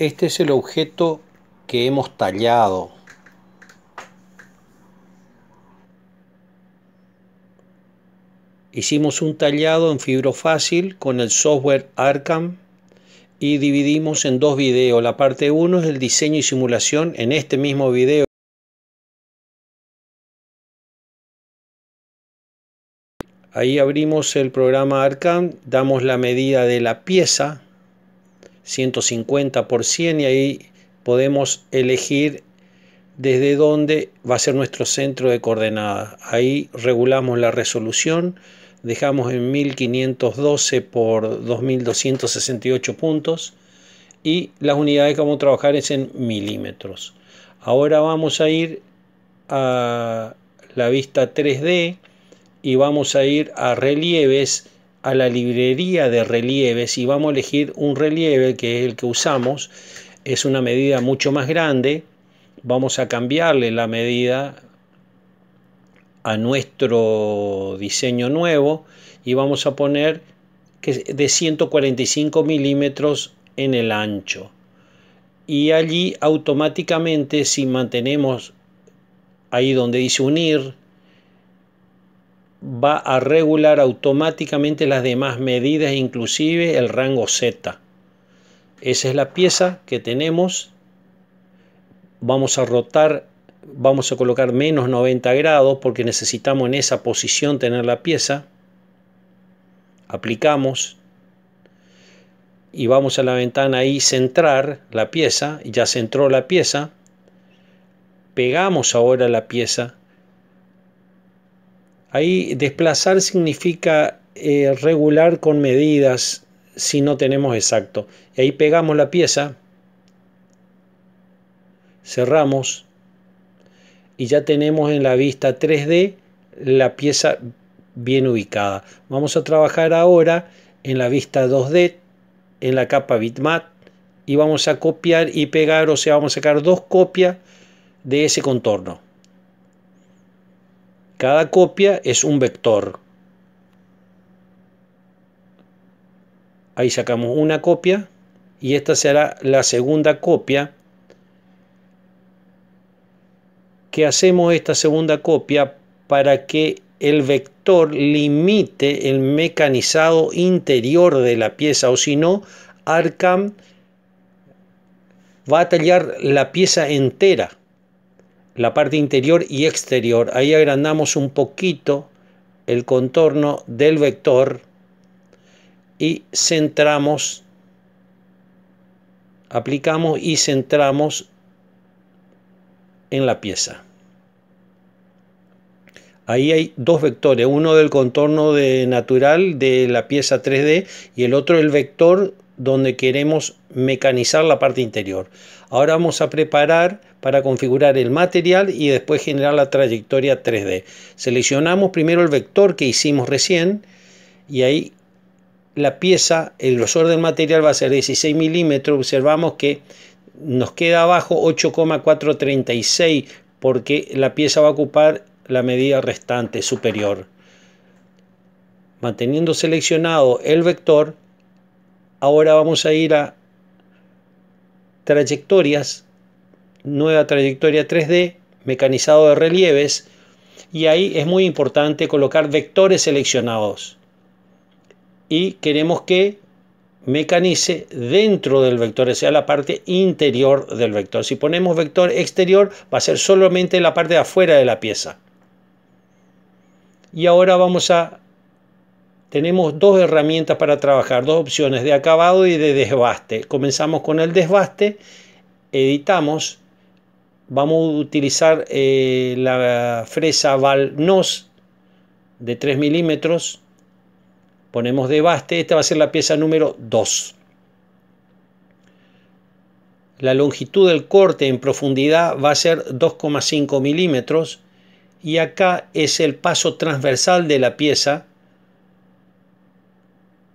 Este es el objeto que hemos tallado. Hicimos un tallado en fibro fácil con el software Arcam y dividimos en dos videos. La parte 1 es el diseño y simulación en este mismo video. Ahí abrimos el programa Arcam, damos la medida de la pieza 150 por 100 y ahí podemos elegir desde dónde va a ser nuestro centro de coordenadas. Ahí regulamos la resolución, dejamos en 1512 por 2268 puntos y las unidades que vamos a trabajar es en milímetros. Ahora vamos a ir a la vista 3D y vamos a ir a relieves a la librería de relieves y vamos a elegir un relieve que es el que usamos. Es una medida mucho más grande. Vamos a cambiarle la medida a nuestro diseño nuevo y vamos a poner que de 145 milímetros en el ancho. Y allí automáticamente si mantenemos ahí donde dice unir, va a regular automáticamente las demás medidas, inclusive el rango Z. Esa es la pieza que tenemos. Vamos a rotar, vamos a colocar menos 90 grados porque necesitamos en esa posición tener la pieza. Aplicamos y vamos a la ventana y centrar la pieza. Ya centró la pieza. Pegamos ahora la pieza Ahí desplazar significa eh, regular con medidas si no tenemos exacto. Y ahí pegamos la pieza, cerramos y ya tenemos en la vista 3D la pieza bien ubicada. Vamos a trabajar ahora en la vista 2D, en la capa bitmap y vamos a copiar y pegar, o sea, vamos a sacar dos copias de ese contorno. Cada copia es un vector. Ahí sacamos una copia y esta será la segunda copia. ¿Qué hacemos esta segunda copia para que el vector limite el mecanizado interior de la pieza o si no, Arcam va a tallar la pieza entera la parte interior y exterior. Ahí agrandamos un poquito el contorno del vector y centramos, aplicamos y centramos en la pieza. Ahí hay dos vectores, uno del contorno de natural de la pieza 3D y el otro el vector donde queremos mecanizar la parte interior. Ahora vamos a preparar para configurar el material y después generar la trayectoria 3D. Seleccionamos primero el vector que hicimos recién y ahí la pieza, el grosor del material va a ser 16 milímetros. Observamos que nos queda abajo 8,436 porque la pieza va a ocupar la medida restante superior. Manteniendo seleccionado el vector, Ahora vamos a ir a trayectorias, nueva trayectoria 3D, mecanizado de relieves, y ahí es muy importante colocar vectores seleccionados. Y queremos que mecanice dentro del vector, o sea, la parte interior del vector. Si ponemos vector exterior, va a ser solamente la parte de afuera de la pieza. Y ahora vamos a tenemos dos herramientas para trabajar, dos opciones de acabado y de desbaste. Comenzamos con el desbaste, editamos, vamos a utilizar eh, la fresa Valnos de 3 milímetros, ponemos desbaste, esta va a ser la pieza número 2. La longitud del corte en profundidad va a ser 2,5 milímetros y acá es el paso transversal de la pieza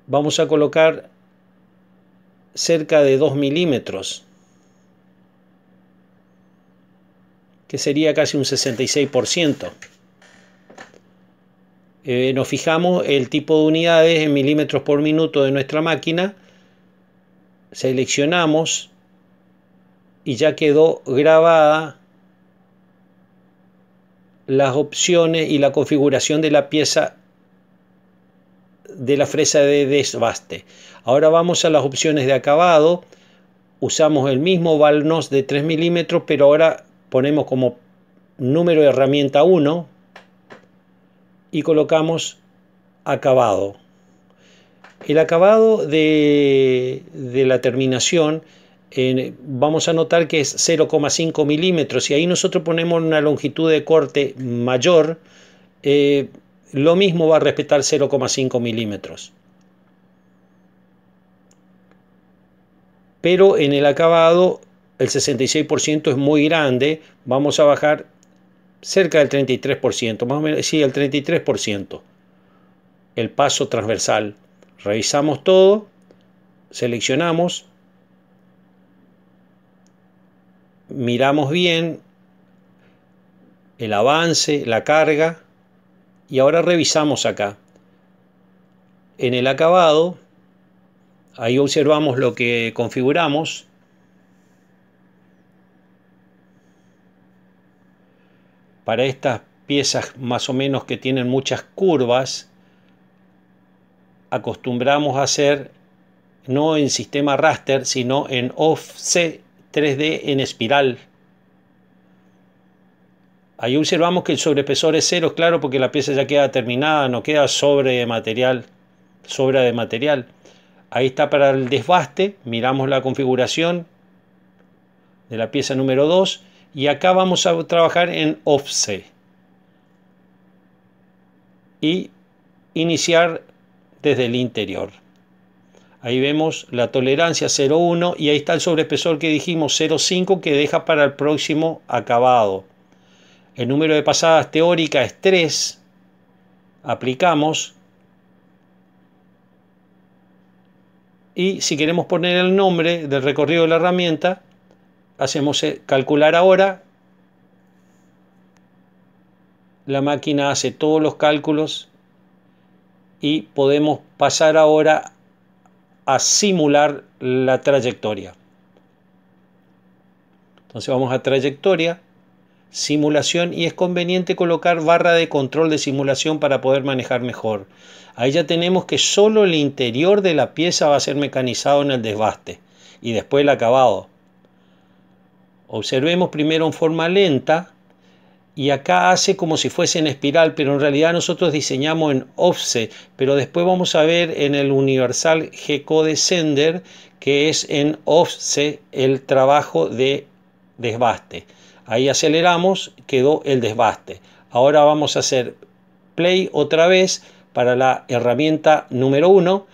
vamos a colocar cerca de 2 milímetros, que sería casi un 66%. Eh, nos fijamos el tipo de unidades en milímetros por minuto de nuestra máquina, seleccionamos y ya quedó grabada las opciones y la configuración de la pieza de la fresa de desbaste. Ahora vamos a las opciones de acabado. Usamos el mismo balnos de 3 milímetros, pero ahora ponemos como número de herramienta 1 y colocamos acabado. El acabado de, la terminación vamos a notar que es 0,5 milímetros y ahí nosotros ponemos una longitud de corte mayor. Eh, lo mismo va a respetar 0,5 milímetros. Pero en el acabado el 66% es muy grande, vamos a bajar cerca del 33%, más o menos, sí, el 33%. El paso transversal. Revisamos todo, seleccionamos, miramos bien el avance, la carga, y ahora revisamos acá. En el acabado, ahí observamos lo que configuramos. Para estas piezas más o menos que tienen muchas curvas, acostumbramos a hacer no en sistema raster, sino en OFF C 3D en espiral. Ahí observamos que el sobrepesor es cero, claro, porque la pieza ya queda terminada, no queda sobre material, sobra de material. Ahí está para el desbaste, miramos la configuración de la pieza número 2 y acá vamos a trabajar en offset y iniciar desde el interior. Ahí vemos la tolerancia 0,1 y ahí está el sobrepesor que dijimos 0,5 que deja para el próximo acabado. El número de pasadas teórica es 3. Aplicamos. Y si queremos poner el nombre del recorrido de la herramienta, hacemos eh, calcular ahora. La máquina hace todos los cálculos y podemos pasar ahora a simular la trayectoria. Entonces vamos a trayectoria simulación y es conveniente colocar barra de control de simulación para poder manejar mejor. Ahí ya tenemos que solo el interior de la pieza va a ser mecanizado en el desbaste y después el acabado. Observemos primero en forma lenta y acá hace como si fuese en espiral, pero en realidad nosotros diseñamos en offset, pero después vamos a ver en el universal G-Code Sender que es en offset el trabajo de desbaste. Ahí aceleramos, quedó el desbaste. Ahora vamos a hacer play otra vez para la herramienta número 1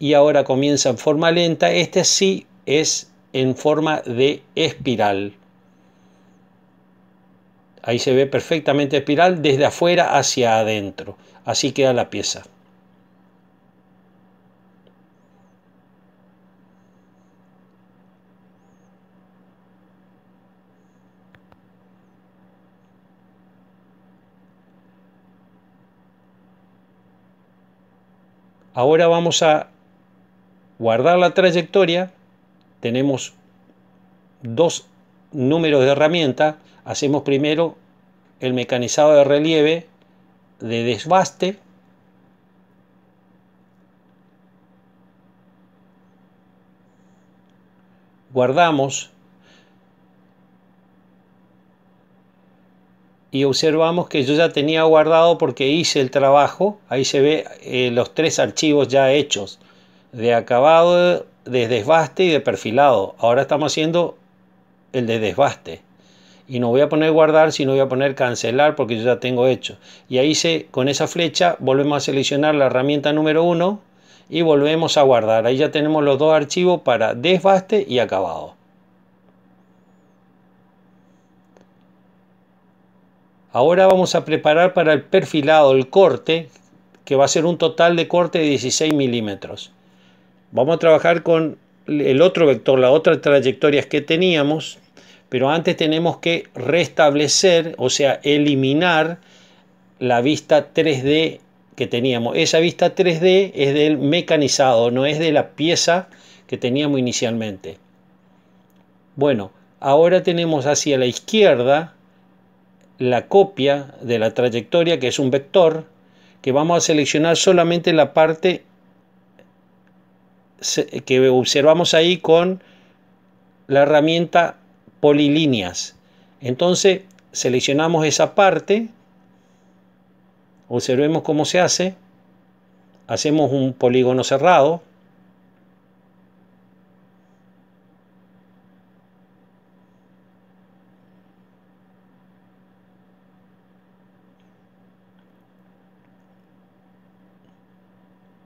y ahora comienza en forma lenta. Este sí es en forma de espiral. Ahí se ve perfectamente espiral desde afuera hacia adentro. Así queda la pieza. Ahora vamos a guardar la trayectoria. Tenemos dos números de herramienta. Hacemos primero el mecanizado de relieve de desbaste. Guardamos y observamos que yo ya tenía guardado porque hice el trabajo, ahí se ve eh, los tres archivos ya hechos, de acabado, de desbaste y de perfilado. Ahora estamos haciendo el de desbaste. Y no voy a poner guardar, sino voy a poner cancelar porque yo ya tengo hecho. Y ahí se, con esa flecha volvemos a seleccionar la herramienta número 1 y volvemos a guardar. Ahí ya tenemos los dos archivos para desbaste y acabado. Ahora vamos a preparar para el perfilado el corte, que va a ser un total de corte de 16 milímetros. Vamos a trabajar con el otro vector, la otra trayectoria que teníamos, pero antes tenemos que restablecer, o sea, eliminar la vista 3D que teníamos. Esa vista 3D es del mecanizado, no es de la pieza que teníamos inicialmente. Bueno, ahora tenemos hacia la izquierda la copia de la trayectoria, que es un vector, que vamos a seleccionar solamente la parte que observamos ahí con la herramienta polilíneas. Entonces seleccionamos esa parte, observemos cómo se hace, hacemos un polígono cerrado,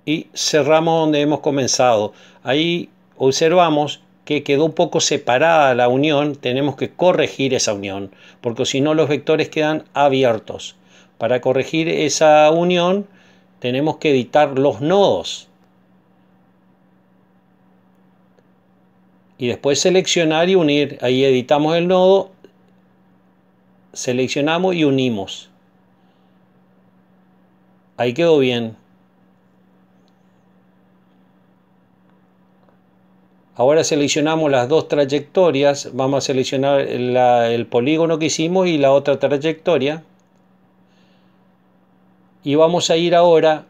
y cerramos donde hemos comenzado. Ahí observamos que quedó un poco separada la unión, tenemos que corregir esa unión, porque si no los vectores quedan abiertos. Para corregir esa unión tenemos que editar los nodos. Y después seleccionar y unir. Ahí editamos el nodo, seleccionamos y unimos. Ahí quedó bien. Ahora seleccionamos las dos trayectorias, vamos a seleccionar el polígono que hicimos y la otra trayectoria. Y vamos a ir ahora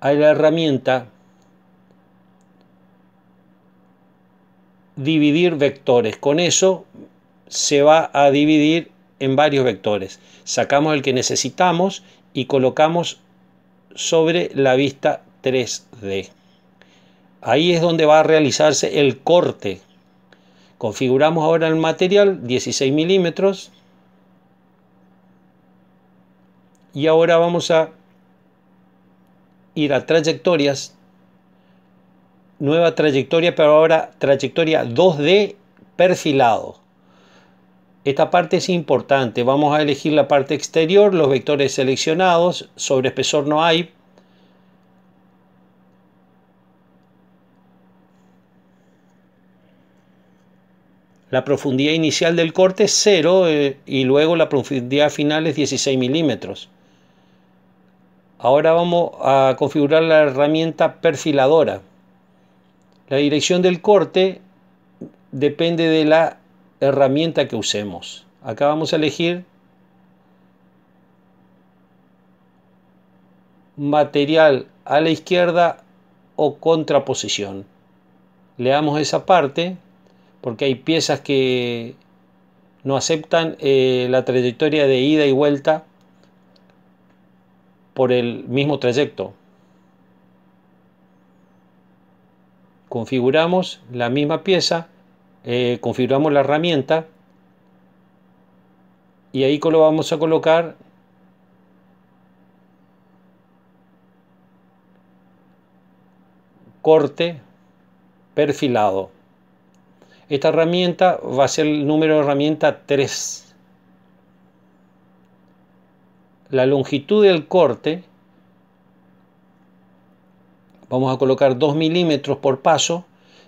a la herramienta dividir vectores. Con eso se va a dividir en varios vectores. Sacamos el que necesitamos y colocamos sobre la vista 3D. Ahí es donde va a realizarse el corte. Configuramos ahora el material 16 milímetros. Y ahora vamos a ir a trayectorias. Nueva trayectoria, pero ahora trayectoria 2D perfilado. Esta parte es importante. Vamos a elegir la parte exterior, los vectores seleccionados. Sobre espesor no hay, La profundidad inicial del corte es 0 eh, y luego la profundidad final es 16 milímetros. Ahora vamos a configurar la herramienta perfiladora. La dirección del corte depende de la herramienta que usemos. Acá vamos a elegir material a la izquierda o contraposición. Le damos esa parte porque hay piezas que no aceptan eh, la trayectoria de ida y vuelta por el mismo trayecto. Configuramos la misma pieza, eh, configuramos la herramienta y ahí lo vamos a colocar corte perfilado. Esta herramienta va a ser el número de herramienta 3. La longitud del corte, vamos a colocar 2 milímetros por paso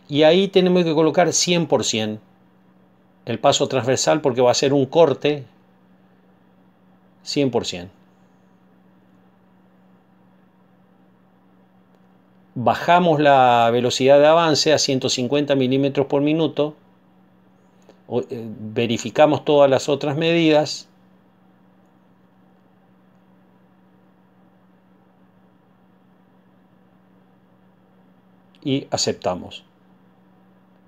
y ahí tenemos que colocar 100% el paso transversal porque va a ser un corte 100%. bajamos la velocidad de avance a 150 milímetros por minuto, eh, verificamos todas las otras medidas, y aceptamos.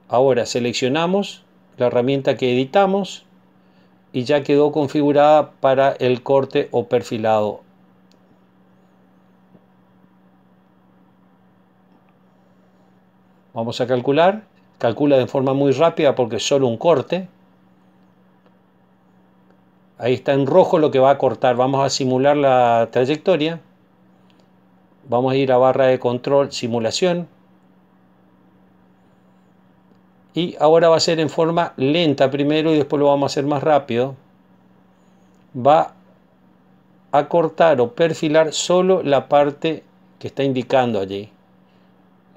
Ahora seleccionamos la herramienta que editamos y ya quedó configurada para el corte o perfilado Vamos a calcular. Calcula de forma muy rápida porque es solo un corte. Ahí está en rojo lo que va a cortar. Vamos a simular la trayectoria. Vamos a ir a barra de control, simulación. Y ahora va a ser en forma lenta primero y después lo vamos a hacer más rápido. Va a cortar o perfilar solo la parte que está indicando allí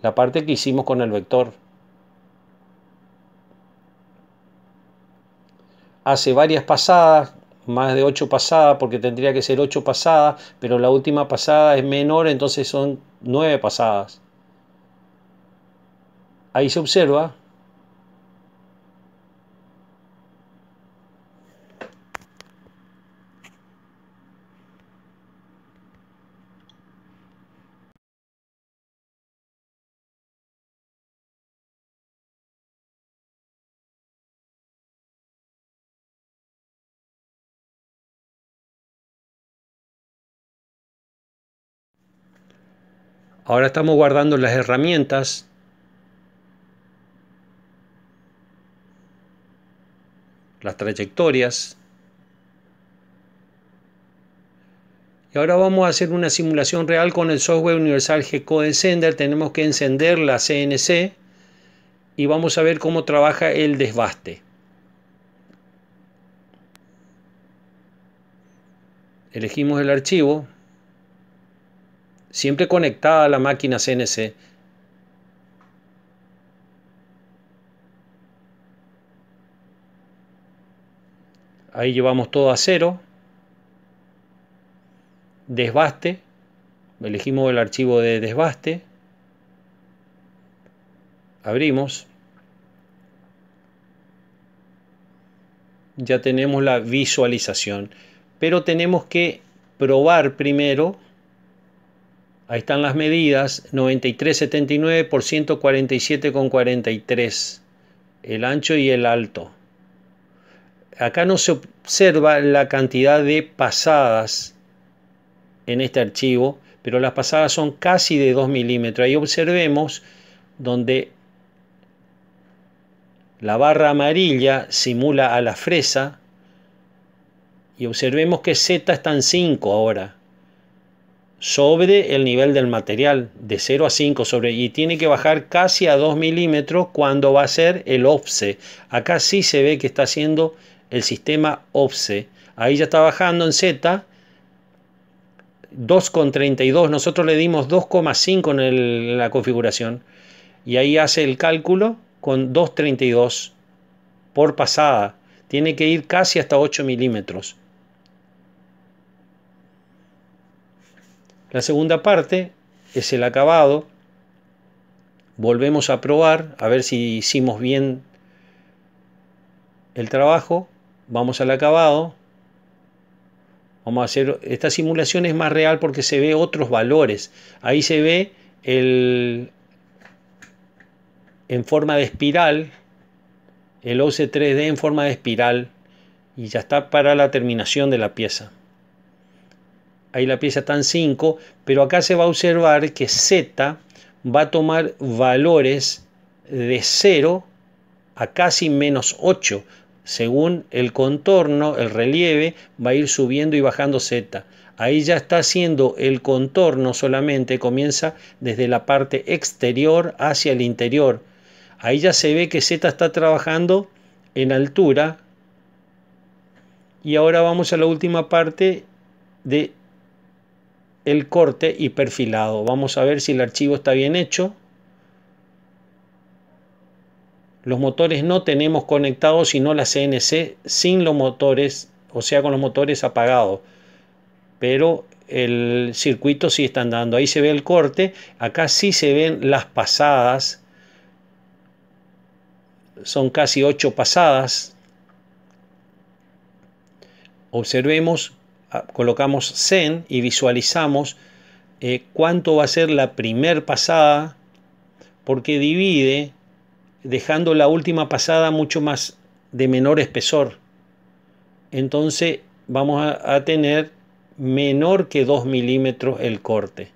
la parte que hicimos con el vector. Hace varias pasadas, más de 8 pasadas, porque tendría que ser 8 pasadas, pero la última pasada es menor, entonces son 9 pasadas. Ahí se observa Ahora estamos guardando las herramientas. Las trayectorias. Y ahora vamos a hacer una simulación real con el software universal G-Code Sender. Tenemos que encender la CNC y vamos a ver cómo trabaja el desbaste. Elegimos el archivo, siempre conectada a la máquina CNC. Ahí llevamos todo a cero. Desbaste. Elegimos el archivo de desbaste. Abrimos. Ya tenemos la visualización. Pero tenemos que probar primero Ahí están las medidas, 93,79 por 147,43, el ancho y el alto. Acá no se observa la cantidad de pasadas en este archivo, pero las pasadas son casi de 2 milímetros. Ahí observemos donde la barra amarilla simula a la fresa y observemos que Z están en 5 ahora sobre el nivel del material, de 0 a 5 sobre, y tiene que bajar casi a 2 milímetros cuando va a ser el offset. Acá sí se ve que está haciendo el sistema offset. Ahí ya está bajando en Z. 2,32, nosotros le dimos 2,5 en, en, la configuración y ahí hace el cálculo con 2,32 por pasada, tiene que ir casi hasta 8 milímetros. La segunda parte es el acabado. Volvemos a probar, a ver si hicimos bien el trabajo. Vamos al acabado. Vamos a hacer esta simulación es más real porque se ve otros valores. Ahí se ve el en forma de espiral, el OC3D en forma de espiral y ya está para la terminación de la pieza ahí la pieza está en 5, pero acá se va a observar que Z va a tomar valores de 0 a casi menos 8. Según el contorno, el relieve, va a ir subiendo y bajando Z. Ahí ya está haciendo el contorno solamente, comienza desde la parte exterior hacia el interior. Ahí ya se ve que Z está trabajando en altura. Y ahora vamos a la última parte de el corte y perfilado. Vamos a ver si el archivo está bien hecho. Los motores no tenemos conectados sino la CNC sin los motores, o sea con los motores apagados. Pero el circuito sí están dando. Ahí se ve el corte, acá sí se ven las pasadas. Son casi 8 pasadas. Observemos colocamos Zen y visualizamos eh, cuánto va a ser la primer pasada, porque divide dejando la última pasada mucho más de menor espesor. Entonces vamos a, a tener menor que 2 milímetros el corte.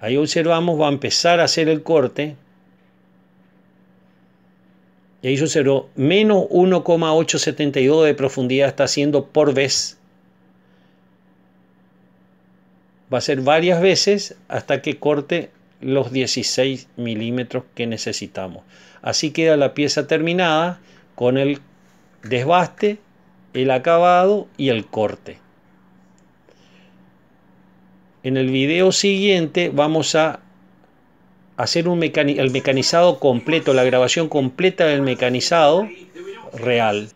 Ahí observamos, va a empezar a hacer el corte, y ahí sucedió, menos 1,872 de profundidad está haciendo por vez. Va a ser varias veces hasta que corte los 16 milímetros que necesitamos. Así queda la pieza terminada con el desbaste, el acabado y el corte. En el video siguiente vamos a hacer un el mecanizado completo, la grabación completa del mecanizado real.